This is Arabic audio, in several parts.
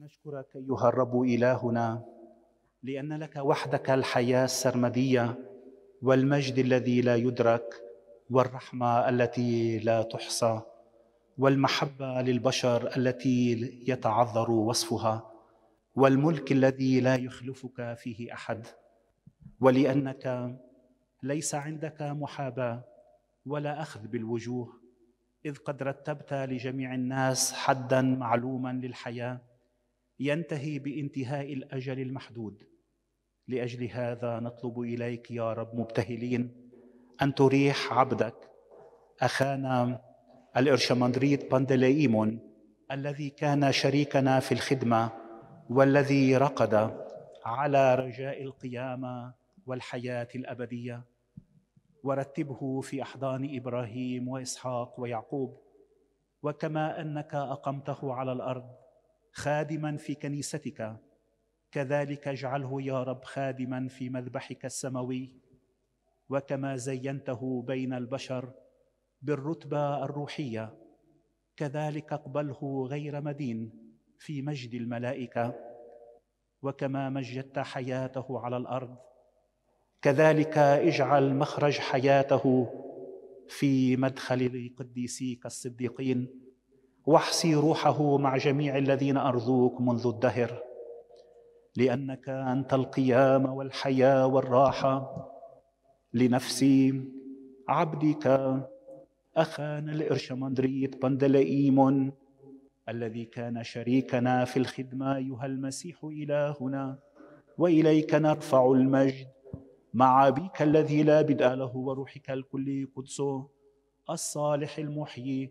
نشكرك ايها الرب الهنا لان لك وحدك الحياه السرمديه والمجد الذي لا يدرك والرحمه التي لا تحصى والمحبه للبشر التي يتعذر وصفها والملك الذي لا يخلفك فيه احد ولانك ليس عندك محاباه ولا اخذ بالوجوه اذ قد رتبت لجميع الناس حدا معلوما للحياه ينتهي بانتهاء الاجل المحدود لاجل هذا نطلب اليك يا رب مبتهلين ان تريح عبدك اخانا الارشمندريت باندليمون الذي كان شريكنا في الخدمه والذي رقد على رجاء القيامه والحياه الابديه ورتبه في احضان ابراهيم واسحاق ويعقوب وكما انك اقمته على الارض خادما في كنيستك كذلك اجعله يا رب خادما في مذبحك السماوي وكما زينته بين البشر بالرتبه الروحيه كذلك اقبله غير مدين في مجد الملائكه وكما مجدت حياته على الارض كذلك اجعل مخرج حياته في مدخل قديسيك الصديقين واحصي روحه مع جميع الذين ارضوك منذ الدهر لانك انت القيام والحياه والراحه لنفسي عبدك اخانا الارشمندريت بندلئيم الذي كان شريكنا في الخدمه ايها المسيح الهنا واليك نرفع المجد مع ابيك الذي لا بدء له وروحك الكلي قدسه الصالح المحيي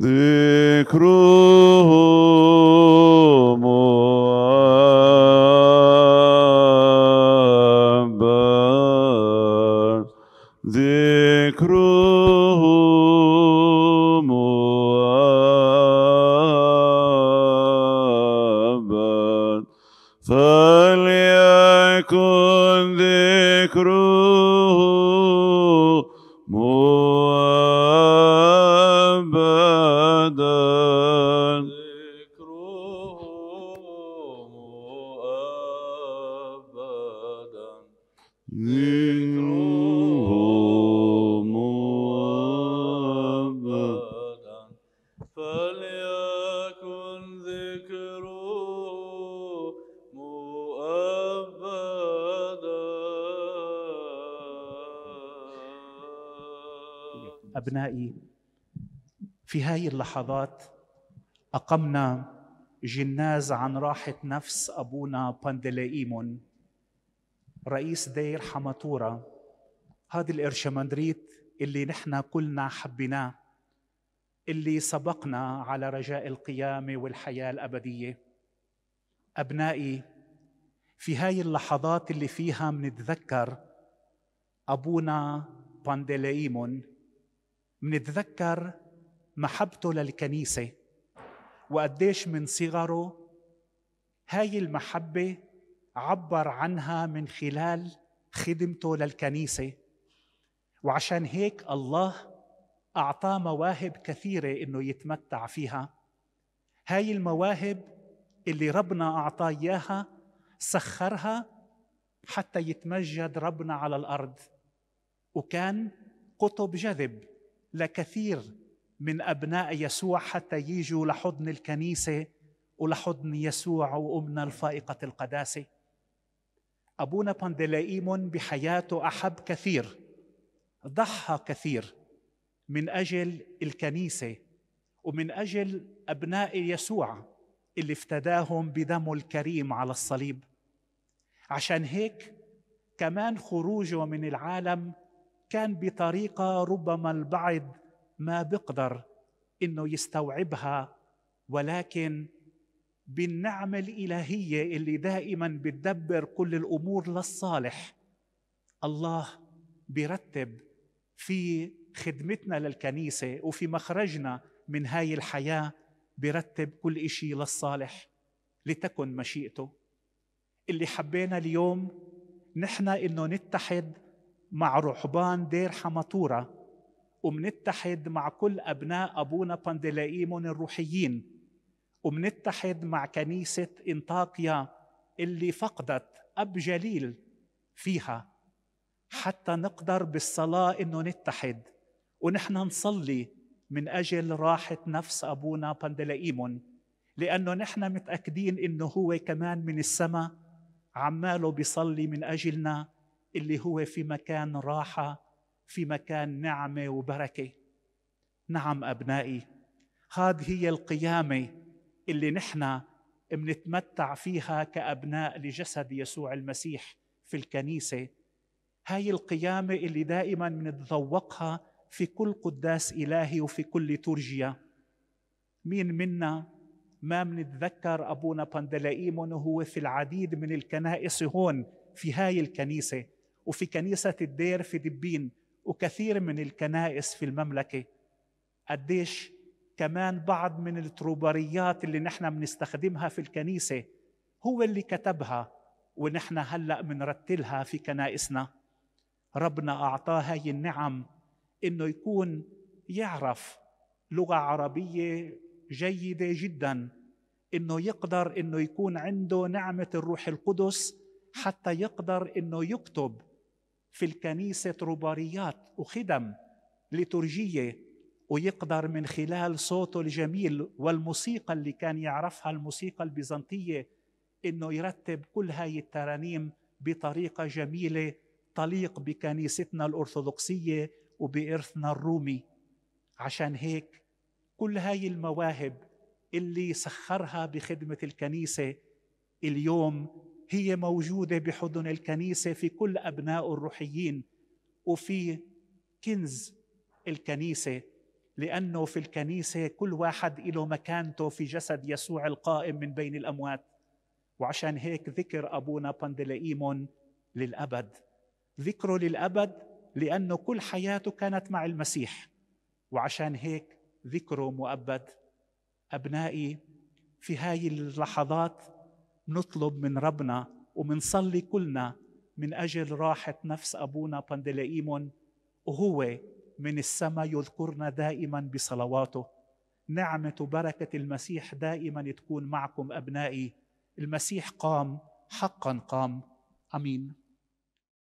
ذكرهم أبد ذكرهم أبد أبنائي في هاي اللحظات أقمنا جناز عن راحة نفس أبونا باندلائيمون رئيس دير حماتورا هذا الإرشمندريت اللي نحن كلنا حبيناه اللي سبقنا على رجاء القيامه والحياه الابديه ابنائي في هاي اللحظات اللي فيها منتذكر ابونا بانديليمون منتذكر محبته للكنيسه وقديش من صغره هاي المحبه عبر عنها من خلال خدمته للكنيسه وعشان هيك الله أعطاه مواهب كثيرة إنه يتمتع فيها هاي المواهب اللي ربنا أعطاه إياها سخرها حتى يتمجد ربنا على الأرض وكان قطب جذب لكثير من أبناء يسوع حتى يجوا لحضن الكنيسة ولحضن يسوع وأمنا الفائقة القداسة أبونا باندلائيمون بحياته أحب كثير ضحى كثير من اجل الكنيسه ومن اجل ابناء يسوع اللي افتداهم بدمه الكريم على الصليب عشان هيك كمان خروجه من العالم كان بطريقه ربما البعض ما بيقدر انه يستوعبها ولكن بالنعمه الالهيه اللي دائما بتدبر كل الامور للصالح الله بيرتب في خدمتنا للكنيسة وفي مخرجنا من هاي الحياة برتب كل إشي للصالح لتكن مشيئته اللي حبينا اليوم نحن إنه نتحد مع رحبان دير حمطورة ومنتحد مع كل أبناء أبونا بندلائيمون الروحيين ومنتحد مع كنيسة إنطاقيا اللي فقدت أب جليل فيها حتى نقدر بالصلاة إنه نتحد ونحن نصلي من أجل راحة نفس أبونا بندلائيمون لأنه نحن متأكدين إنه هو كمان من السماء عماله بيصلي من أجلنا اللي هو في مكان راحة في مكان نعمة وبركة نعم أبنائي هذه هي القيامة اللي نحن منتمتع فيها كأبناء لجسد يسوع المسيح في الكنيسة هاي القيامة اللي دائما منتذوقها في كل قداس إلهي وفي كل ترجية مين منا ما منتذكر أبونا بندلائيمون وهو في العديد من الكنائس هون في هاي الكنيسة وفي كنيسة الدير في دبين وكثير من الكنائس في المملكة قديش كمان بعض من التروبريات اللي نحن بنستخدمها في الكنيسة هو اللي كتبها ونحن هلأ بنرتلها في كنائسنا ربنا أعطاه هاي النعم انه يكون يعرف لغه عربيه جيده جدا انه يقدر انه يكون عنده نعمه الروح القدس حتى يقدر انه يكتب في الكنيسه رباريات وخدم لترجيه ويقدر من خلال صوته الجميل والموسيقى اللي كان يعرفها الموسيقى البيزنطيه انه يرتب كل هاي الترانيم بطريقه جميله تليق بكنيستنا الارثوذكسيه وبإرثنا الرومي عشان هيك كل هاي المواهب اللي سخرها بخدمة الكنيسة اليوم هي موجودة بحضن الكنيسة في كل أبناء الروحيين وفي كنز الكنيسة لأنه في الكنيسة كل واحد له مكانته في جسد يسوع القائم من بين الأموات وعشان هيك ذكر أبونا باندلائيمون للأبد ذكره للأبد لأنه كل حياته كانت مع المسيح وعشان هيك ذكره مؤبد أبنائي في هاي اللحظات نطلب من ربنا ومنصلي كلنا من أجل راحة نفس أبونا بندلئيمون وهو من السماء يذكرنا دائما بصلواته نعمة وبركة المسيح دائما تكون معكم أبنائي المسيح قام حقا قام أمين